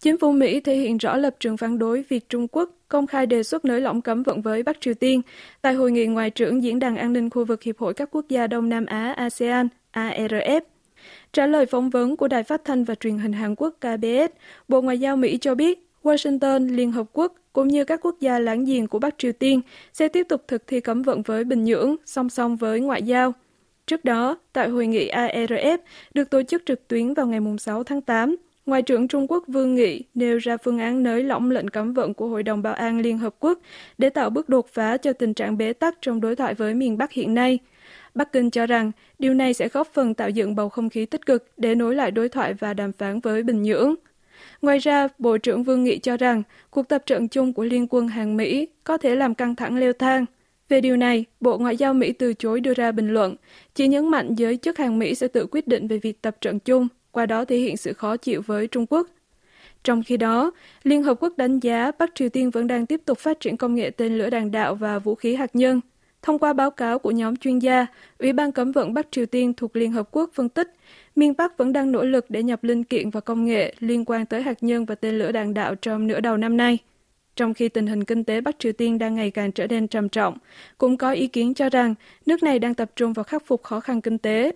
Chính phủ Mỹ thể hiện rõ lập trường phản đối việc Trung Quốc công khai đề xuất nới lỏng cấm vận với Bắc Triều Tiên tại hội nghị ngoại trưởng Diễn đàn An ninh khu vực Hiệp hội các quốc gia Đông Nam Á ASEAN ARF. Trả lời phỏng vấn của Đài Phát thanh và Truyền hình Hàn Quốc KBS, Bộ Ngoại giao Mỹ cho biết Washington, Liên Hợp Quốc cũng như các quốc gia láng giềng của Bắc Triều Tiên sẽ tiếp tục thực thi cấm vận với Bình Nhưỡng song song với ngoại giao. Trước đó, tại hội nghị ARF được tổ chức trực tuyến vào ngày 6 tháng 8, Ngoại trưởng Trung Quốc Vương Nghị nêu ra phương án nới lỏng lệnh cấm vận của Hội đồng Bảo an Liên Hợp Quốc để tạo bước đột phá cho tình trạng bế tắc trong đối thoại với miền Bắc hiện nay. Bắc Kinh cho rằng điều này sẽ góp phần tạo dựng bầu không khí tích cực để nối lại đối thoại và đàm phán với Bình Nhưỡng. Ngoài ra, Bộ trưởng Vương Nghị cho rằng cuộc tập trận chung của Liên quân hàng Mỹ có thể làm căng thẳng leo thang. Về điều này, Bộ Ngoại giao Mỹ từ chối đưa ra bình luận, chỉ nhấn mạnh giới chức hàng Mỹ sẽ tự quyết định về việc tập trận chung qua đó thể hiện sự khó chịu với Trung Quốc. Trong khi đó, Liên Hợp Quốc đánh giá Bắc Triều Tiên vẫn đang tiếp tục phát triển công nghệ tên lửa đạn đạo và vũ khí hạt nhân. Thông qua báo cáo của nhóm chuyên gia, Ủy ban Cấm vận Bắc Triều Tiên thuộc Liên Hợp Quốc phân tích, miền Bắc vẫn đang nỗ lực để nhập linh kiện và công nghệ liên quan tới hạt nhân và tên lửa đạn đạo trong nửa đầu năm nay. Trong khi tình hình kinh tế Bắc Triều Tiên đang ngày càng trở nên trầm trọng, cũng có ý kiến cho rằng nước này đang tập trung vào khắc phục khó khăn kinh tế